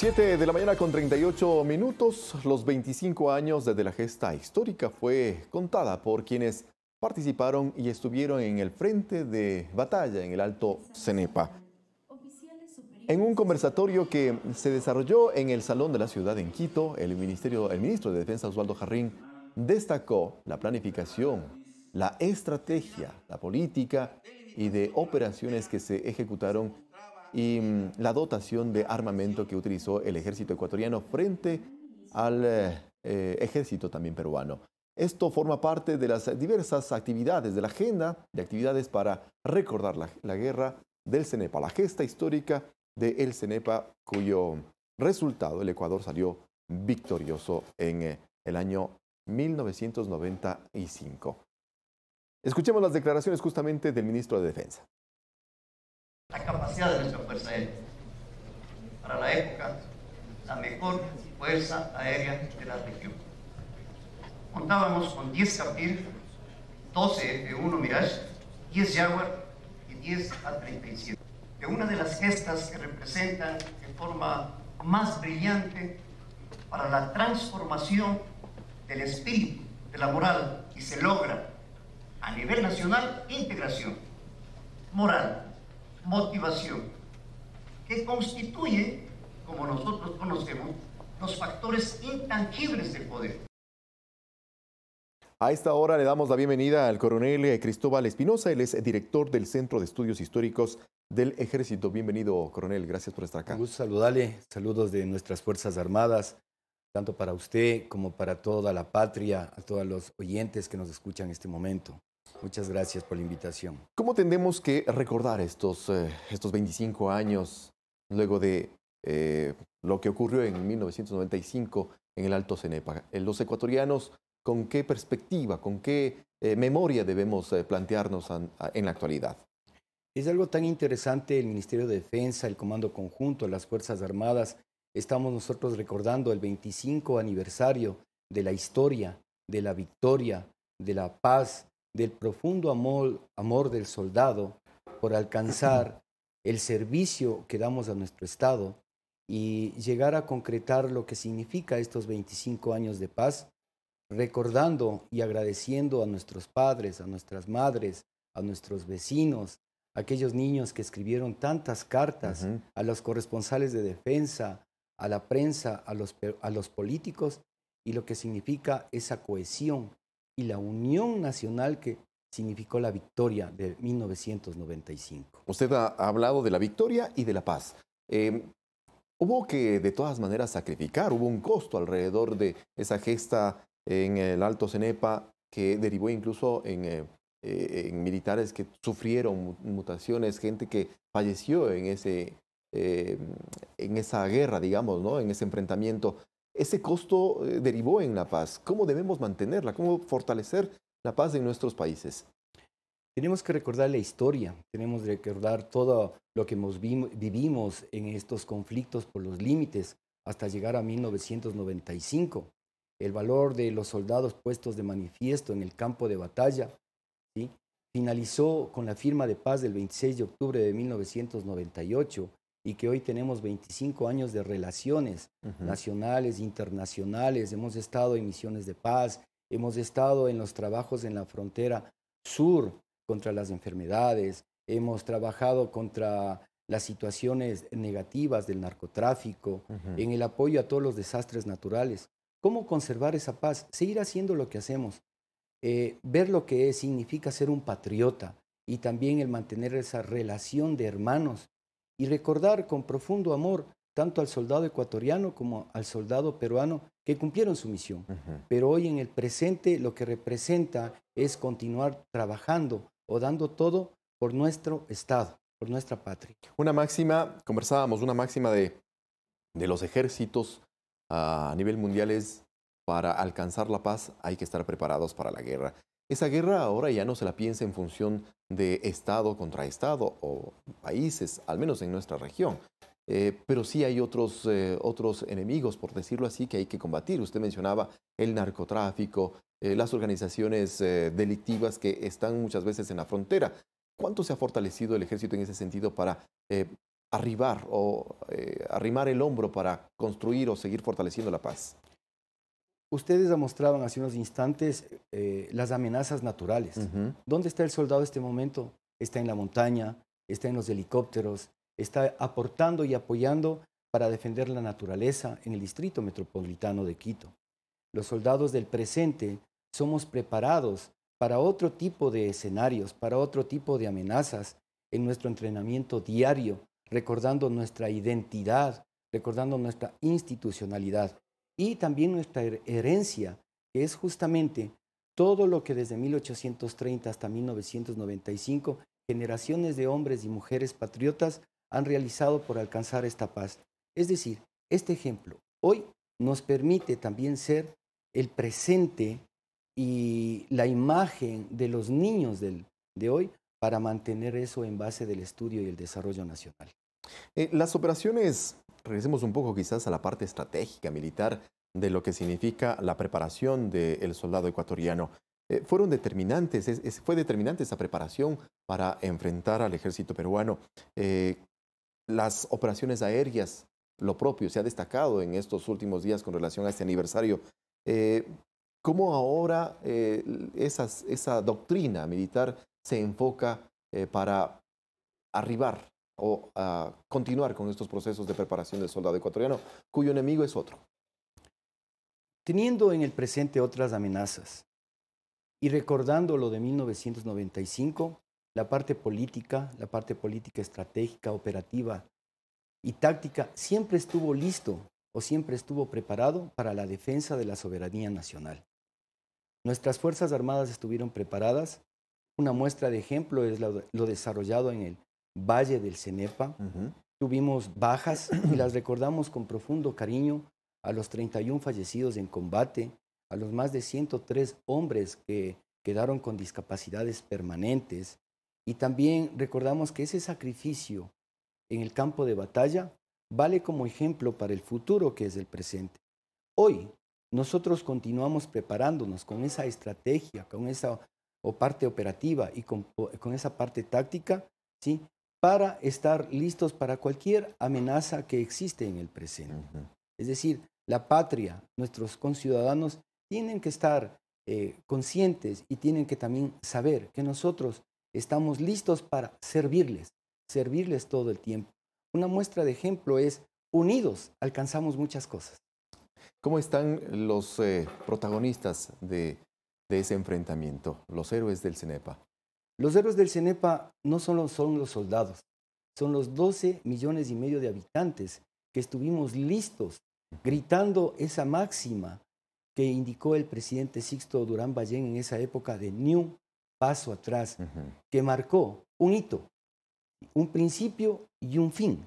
7 de la mañana con 38 minutos, los 25 años desde la gesta histórica fue contada por quienes participaron y estuvieron en el frente de batalla en el Alto Cenepa. En un conversatorio que se desarrolló en el Salón de la Ciudad en Quito, el, ministerio, el ministro de Defensa Oswaldo Jarrín destacó la planificación, la estrategia, la política y de operaciones que se ejecutaron y mm, la dotación de armamento que utilizó el ejército ecuatoriano frente al eh, eh, ejército también peruano. Esto forma parte de las diversas actividades de la agenda de actividades para recordar la, guerra del CENEPA, la gesta histórica de CENEPA, cuyo resultado el Ecuador salió victorioso en eh, el año 1995. Escuchemos las declaraciones justamente del ministro de Defensa la capacidad de nuestra Fuerza Aérea. Para la época, la mejor Fuerza Aérea de la región. Contábamos con 10 Capir, 12 F-1 Mirage, 10 Jaguar y 10 A-37. De una de las gestas que representan de forma más brillante para la transformación del espíritu, de la moral, y se logra a nivel nacional integración moral, motivación, que constituye, como nosotros conocemos, los factores intangibles del poder. A esta hora le damos la bienvenida al coronel eh, Cristóbal Espinosa, él es director del Centro de Estudios Históricos del Ejército. Bienvenido, coronel, gracias por estar acá. Un saludos de nuestras Fuerzas Armadas, tanto para usted como para toda la patria, a todos los oyentes que nos escuchan en este momento. Muchas gracias por la invitación. ¿Cómo tendemos que recordar estos, eh, estos 25 años luego de eh, lo que ocurrió en 1995 en el Alto Cenepa? Eh, los ecuatorianos, ¿con qué perspectiva, con qué memoria debemos plantearnos en la actualidad? Es algo tan interesante el Ministerio de Defensa, el Comando Conjunto, las Fuerzas Armadas. Estamos nosotros recordando el 25 aniversario de la historia, de la victoria, de la paz, del profundo amor, amor del soldado por alcanzar el servicio que damos a nuestro Estado y llegar a concretar lo que significa estos 25 años de paz, recordando y agradeciendo a nuestros padres, a nuestras madres, a nuestros vecinos, aquellos niños que escribieron tantas cartas, a los corresponsales de defensa, a la prensa, a los, a los políticos, y lo que significa esa cohesión y la unión nacional que significó la victoria de 1995. Usted ha hablado de la victoria y de la paz. Em, hubo que de todas maneras sacrificar, hubo un costo alrededor de esa gesta en el Alto Cenepa que derivó incluso en, eh, eh, militares que sufrieron mutaciones, gente que falleció en, ese, em, en esa guerra, digamos, ¿no? en ese enfrentamiento ese costo eh, derivó en la paz. ¿Cómo debemos mantenerla? ¿Cómo fortalecer la paz en nuestros países? Tenemos que recordar la historia, tenemos que recordar todo lo que vivimos en estos conflictos por los límites hasta llegar a 1995, el valor de los soldados puestos de manifiesto en el campo de batalla, ¿sí? finalizó con la firma de paz del 26 de octubre de 1998 y que hoy tenemos 25 años de relaciones nacionales, internacionales, hemos estado en misiones de paz, hemos estado en los trabajos en la frontera sur contra las enfermedades, hemos trabajado contra las situaciones negativas del narcotráfico, en el apoyo a todos los desastres naturales. ¿Cómo conservar esa paz? Seguir haciendo lo que hacemos, eh, ver lo que es, significa ser un patriota y también el mantener esa relación de hermanos y recordar con profundo amor tanto al soldado ecuatoriano como al soldado peruano que cumplieron su misión. Pero hoy en el presente lo que representa es continuar trabajando o dando todo por nuestro Estado, por nuestra patria. Una máxima, conversábamos, una máxima de, de los ejércitos ah, a nivel mundial es para alcanzar la paz hay que estar preparados para la guerra. Esa guerra ahora ya no se la piensa en función de Estado contra Estado o países, al menos en nuestra región. Eh, pero sí hay otros, eh, otros enemigos, por decirlo así, que hay que combatir. Usted mencionaba el narcotráfico, eh, las organizaciones delictivas que están muchas veces en la frontera. ¿Cuánto se ha fortalecido el ejército en ese sentido para arribar o arrimar el hombro para construir o seguir fortaleciendo la paz? Ustedes demostraban hace unos instantes eh, las amenazas naturales. ¿Dónde está el soldado en este momento? Está en la montaña, está en los helicópteros, está aportando y apoyando para defender la naturaleza en el distrito metropolitano de Quito. Los soldados del presente somos preparados para otro tipo de escenarios, para otro tipo de amenazas en nuestro entrenamiento diario, recordando nuestra identidad, recordando nuestra institucionalidad y también nuestra herencia, que es justamente todo lo que desde 1830 hasta 1995 generaciones de hombres y mujeres patriotas han realizado por alcanzar esta paz. Es decir, este ejemplo hoy nos permite también ser el presente y la imagen de los niños del, de hoy para mantener eso en base del estudio y el desarrollo nacional. Eh, las operaciones regresemos un poco quizás a la parte estratégica militar de lo que significa la preparación del soldado ecuatoriano. Eh, fueron determinantes, fue determinante esa preparación para enfrentar al ejército peruano. Eh, las operaciones aéreas, lo propio, se ha destacado en estos últimos días con relación a este aniversario. Eh, ¿Cómo ahora esa doctrina militar se enfoca para arribar o a ah, continuar con estos procesos de preparación del soldado ecuatoriano, cuyo enemigo es otro? Teniendo en el presente otras amenazas y recordando lo de 1995, la parte política, la parte política estratégica, operativa y táctica siempre estuvo listo o siempre estuvo preparado para la defensa de la soberanía nacional. Nuestras Fuerzas Armadas estuvieron preparadas. Una muestra de ejemplo es lo, desarrollado en el Valle del Cenepa. Tuvimos bajas y las recordamos con profundo cariño a los 31 fallecidos en combate, a los más de 103 hombres que quedaron con discapacidades permanentes y también recordamos que ese sacrificio en el campo de batalla vale como ejemplo para el futuro que es el presente. Hoy nosotros continuamos preparándonos con esa estrategia, con esa o parte operativa y con, con esa parte táctica, ¿sí? para estar listos para cualquier amenaza que existe en el presente. Es decir, la patria, nuestros conciudadanos tienen que estar eh, conscientes y tienen que también saber que nosotros estamos listos para servirles, servirles todo el tiempo. Una muestra de ejemplo es, unidos alcanzamos muchas cosas. ¿Cómo están los eh, protagonistas de, de ese enfrentamiento, los héroes del CENEPA? Los héroes del CENEPA no solo son los soldados, son los 12 millones y medio de habitantes que estuvimos listos gritando esa máxima que indicó el presidente Sixto Durán Ballén en esa época de New paso atrás, que marcó un hito, un principio y un fin,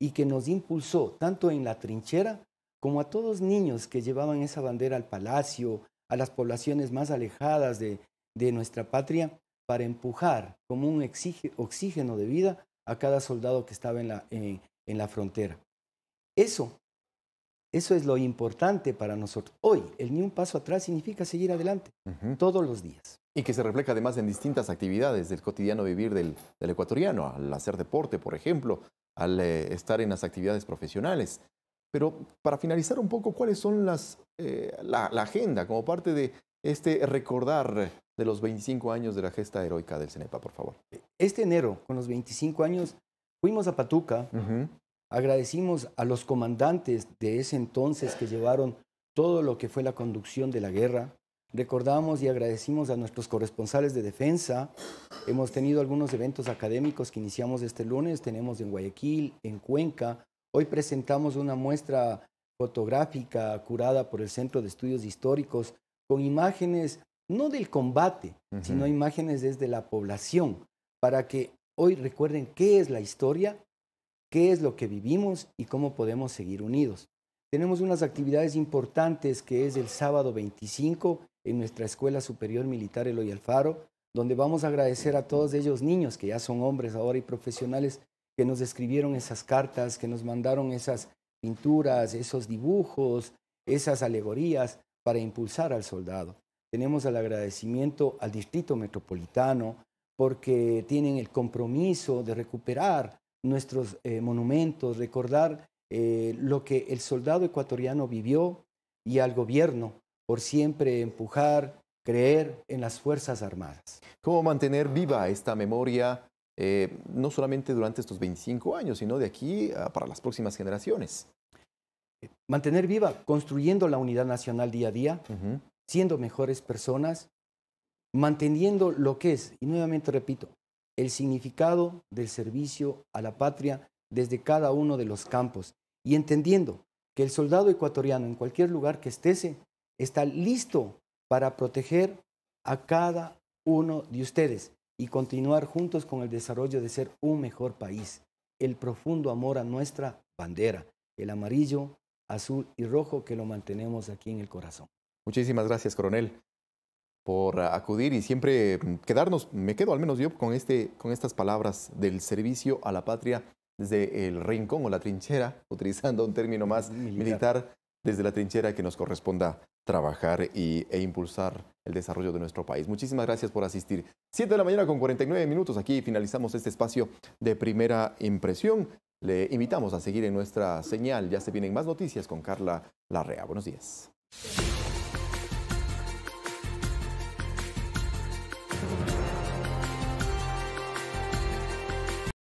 y que nos impulsó tanto en la trinchera como a todos niños que llevaban esa bandera al palacio, a las poblaciones más alejadas de nuestra patria, para empujar como un oxígeno de vida a cada soldado que estaba en la, en, la frontera. Eso, eso es lo importante para nosotros. Hoy, el ni un paso atrás significa seguir adelante todos los días. Y que se refleja además en distintas actividades del cotidiano vivir del, ecuatoriano, al hacer deporte, por ejemplo, al eh, estar en las actividades profesionales. Pero para finalizar un poco, ¿cuáles son las, eh, la, agenda como parte de, este recordar de los 25 años de la gesta heroica del CENEPA, por favor. Este enero, con los 25 años, fuimos a Patuca, agradecimos a los comandantes de ese entonces que llevaron todo lo que fue la conducción de la guerra, recordamos y agradecimos a nuestros corresponsales de defensa, hemos tenido algunos eventos académicos que iniciamos este lunes, tenemos en Guayaquil, en Cuenca, hoy presentamos una muestra fotográfica curada por el Centro de Estudios Históricos con imágenes no del combate, sino imágenes desde la población, para que hoy recuerden qué es la historia, qué es lo que vivimos y cómo podemos seguir unidos. Tenemos unas actividades importantes que es el sábado 25 en nuestra Escuela Superior Militar Eloy Alfaro, donde vamos a agradecer a todos ellos niños que ya son hombres ahora y profesionales que nos escribieron esas cartas, que nos mandaron esas pinturas, esos dibujos, esas alegorías, para impulsar al soldado. Tenemos el agradecimiento al Distrito Metropolitano porque tienen el compromiso de recuperar nuestros eh, monumentos, recordar eh, lo que el soldado ecuatoriano vivió y al gobierno por siempre empujar, creer en las Fuerzas Armadas. ¿Cómo mantener viva esta memoria, eh, no solamente durante estos 25 años, sino de aquí ah, para las próximas generaciones? mantener viva, construyendo la unidad nacional día a día, siendo mejores personas, manteniendo lo que es, y nuevamente repito, el significado del servicio a la patria desde cada uno de los campos y entendiendo que el soldado ecuatoriano en cualquier lugar que estése está listo para proteger a cada uno de ustedes y continuar juntos con el desarrollo de ser un mejor país. El profundo amor a nuestra bandera, el amarillo, azul y rojo que lo mantenemos aquí en el corazón. Muchísimas gracias, coronel, por ah, acudir y siempre mm, quedarnos, me quedo al menos yo con, este, con estas palabras del servicio a la patria desde el rincón o la trinchera, utilizando un término más mm, militar, desde la trinchera que nos corresponda trabajar e impulsar el desarrollo de nuestro país. Muchísimas gracias por asistir. Siete de la mañana con 49 minutos. Aquí finalizamos este espacio de primera impresión. Le invitamos a seguir en nuestra señal. Ya se vienen más noticias con Carla Larrea. Buenos días.